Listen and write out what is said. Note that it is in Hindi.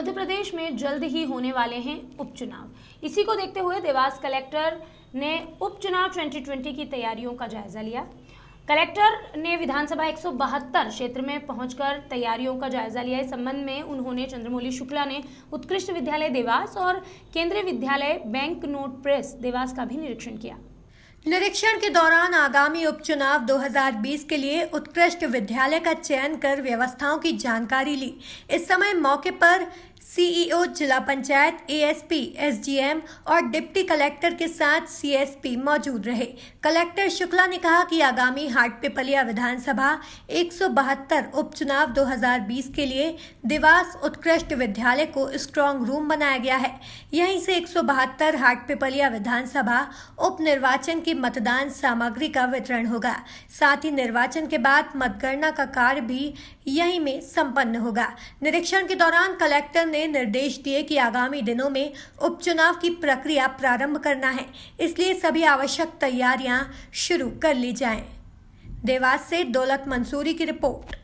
मध्य प्रदेश में जल्द ही होने वाले हैं उपचुनाव इसी को देखते हुए देवास कलेक्टर ने उपचुनाव 2020 की तैयारियों का जायजा लिया कलेक्टर ने विधानसभा एक क्षेत्र में पहुंचकर तैयारियों का जायजा लिया इस संबंध में उन्होंने चंद्रमौली शुक्ला ने उत्कृष्ट विद्यालय देवास और केंद्रीय विद्यालय बैंक नोट प्रेस देवास का भी निरीक्षण किया निरीक्षण के दौरान आगामी उपचुनाव 2020 के लिए उत्कृष्ट विद्यालय का चयन कर व्यवस्थाओं की जानकारी ली इस समय मौके पर सीईओ e जिला पंचायत एएसपी एसडीएम और डिप्टी कलेक्टर के साथ सीएसपी मौजूद रहे कलेक्टर शुक्ला ने कहा कि आगामी हाट पिपलिया विधानसभा एक उपचुनाव 2020 के लिए देवास उत्कृष्ट विद्यालय को स्ट्रांग रूम बनाया गया है यहीं से बहत्तर हाट पिपलिया विधानसभा निर्वाचन की मतदान सामग्री का वितरण होगा साथ ही निर्वाचन के बाद मतगणना का कार्य भी यही में सम्पन्न होगा निरीक्षण के दौरान कलेक्टर ने ने निर्देश दिए कि आगामी दिनों में उपचुनाव की प्रक्रिया प्रारंभ करना है इसलिए सभी आवश्यक तैयारियां शुरू कर ली जाएं। देवास से दौलत मंसूरी की रिपोर्ट